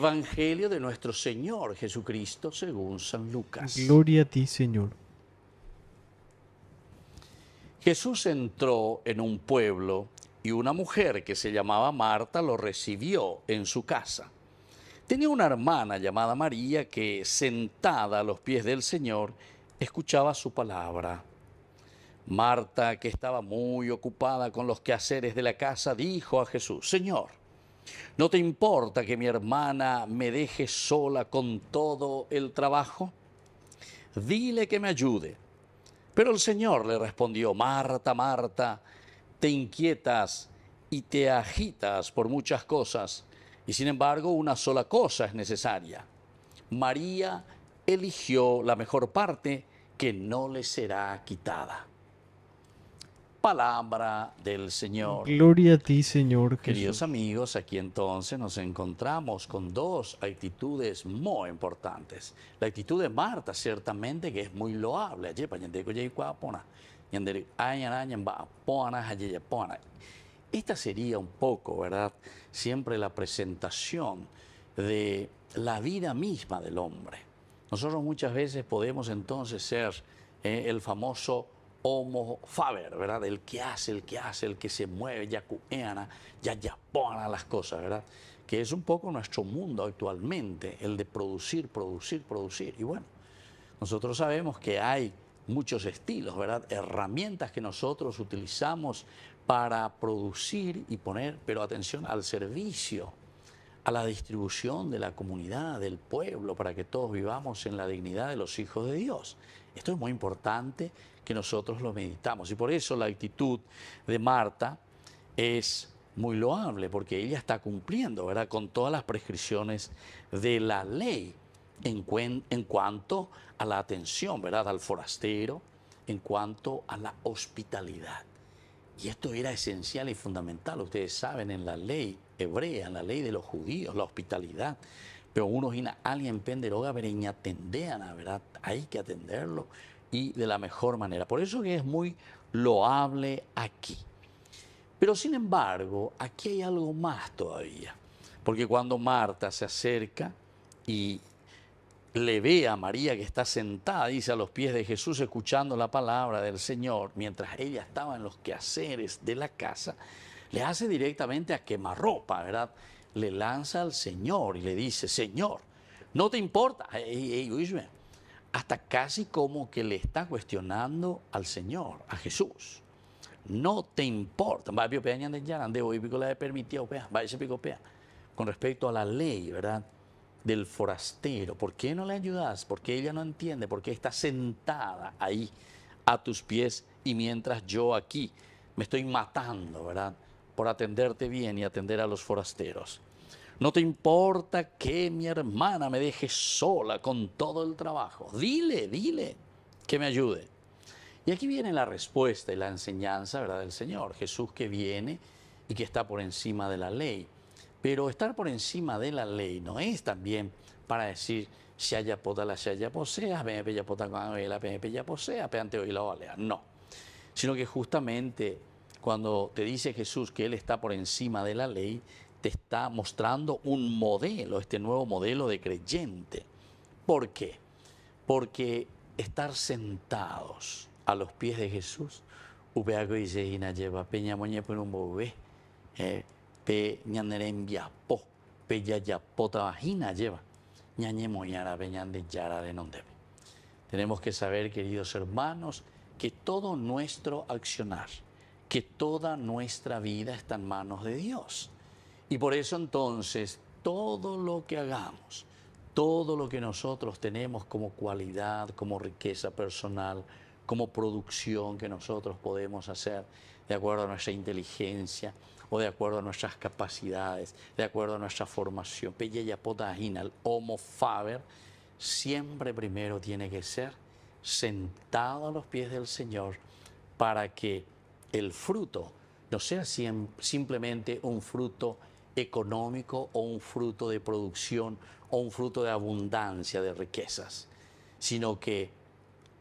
Evangelio de nuestro Señor Jesucristo según San Lucas. Gloria a ti, Señor. Jesús entró en un pueblo y una mujer que se llamaba Marta lo recibió en su casa. Tenía una hermana llamada María que, sentada a los pies del Señor, escuchaba su palabra. Marta, que estaba muy ocupada con los quehaceres de la casa, dijo a Jesús, Señor, ¿No te importa que mi hermana me deje sola con todo el trabajo? Dile que me ayude. Pero el Señor le respondió, Marta, Marta, te inquietas y te agitas por muchas cosas, y sin embargo una sola cosa es necesaria. María eligió la mejor parte que no le será quitada palabra del Señor. Gloria a ti, Señor. Jesús. Queridos amigos, aquí entonces nos encontramos con dos actitudes muy importantes. La actitud de Marta, ciertamente, que es muy loable. Esta sería un poco, ¿verdad? Siempre la presentación de la vida misma del hombre. Nosotros muchas veces podemos entonces ser eh, el famoso Homo Faber, ¿verdad? El que hace, el que hace, el que se mueve, ya ya yayapona las cosas, ¿verdad? Que es un poco nuestro mundo actualmente, el de producir, producir, producir. Y bueno, nosotros sabemos que hay muchos estilos, ¿verdad? Herramientas que nosotros utilizamos para producir y poner, pero atención, al servicio a la distribución de la comunidad, del pueblo, para que todos vivamos en la dignidad de los hijos de Dios. Esto es muy importante que nosotros lo meditamos y por eso la actitud de Marta es muy loable, porque ella está cumpliendo ¿verdad? con todas las prescripciones de la ley en, en cuanto a la atención ¿verdad? al forastero, en cuanto a la hospitalidad. Y esto era esencial y fundamental. Ustedes saben, en la ley hebrea, en la ley de los judíos, la hospitalidad. Pero uno y alguien penderoga, atender, la ¿verdad? Hay que atenderlo y de la mejor manera. Por eso que es muy loable aquí. Pero sin embargo, aquí hay algo más todavía. Porque cuando Marta se acerca y le ve a María que está sentada, dice, a los pies de Jesús, escuchando la palabra del Señor, mientras ella estaba en los quehaceres de la casa, le hace directamente a quemarropa, ¿verdad? Le lanza al Señor y le dice, Señor, no te importa, hasta casi como que le está cuestionando al Señor, a Jesús. No te importa, de con respecto a la ley, ¿verdad? del forastero. ¿Por qué no le ayudas? ¿Por qué ella no entiende? ¿Por qué está sentada ahí a tus pies y mientras yo aquí me estoy matando, ¿verdad? Por atenderte bien y atender a los forasteros. No te importa que mi hermana me deje sola con todo el trabajo. Dile, dile que me ayude. Y aquí viene la respuesta y la enseñanza, ¿verdad? Del Señor. Jesús que viene y que está por encima de la ley. Pero estar por encima de la ley no es también para decir si haya pota la si haya posea, PNP pota la PNP posea, peante hoy la olea. No. Sino que justamente cuando te dice Jesús que Él está por encima de la ley, te está mostrando un modelo, este nuevo modelo de creyente. ¿Por qué? Porque estar sentados a los pies de Jesús, lleva peña moñe por un ¿eh? lleva Tenemos que saber, queridos hermanos, que todo nuestro accionar, que toda nuestra vida está en manos de Dios. Y por eso entonces todo lo que hagamos, todo lo que nosotros tenemos como cualidad, como riqueza personal, como producción que nosotros podemos hacer de acuerdo a nuestra inteligencia o de acuerdo a nuestras capacidades, de acuerdo a nuestra formación. potagina, el Homo Faber, siempre primero tiene que ser sentado a los pies del Señor para que el fruto no sea simplemente un fruto económico o un fruto de producción o un fruto de abundancia de riquezas, sino que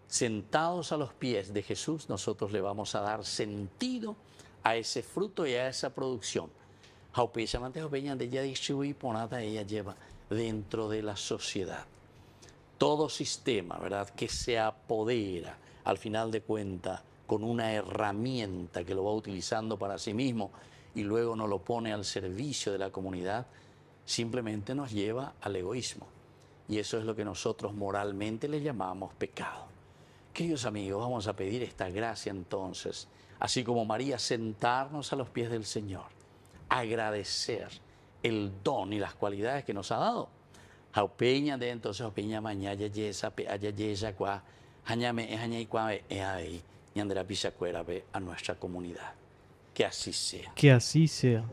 sentados a los pies de Jesús, nosotros le vamos a dar sentido a ese fruto y a esa producción. de ella ella lleva dentro de la sociedad. Todo sistema, ¿verdad?, que se apodera al final de cuenta con una herramienta que lo va utilizando para sí mismo y luego no lo pone al servicio de la comunidad, simplemente nos lleva al egoísmo. Y eso es lo que nosotros moralmente le llamamos pecado. Queridos amigos, vamos a pedir esta gracia entonces, así como María, sentarnos a los pies del Señor, agradecer el don y las cualidades que nos ha dado. Aupeña de entonces, opeña mañana, yesa, yesa, cua, añame, añay, cua, eh, a nuestra comunidad. Que así sea. Que así sea.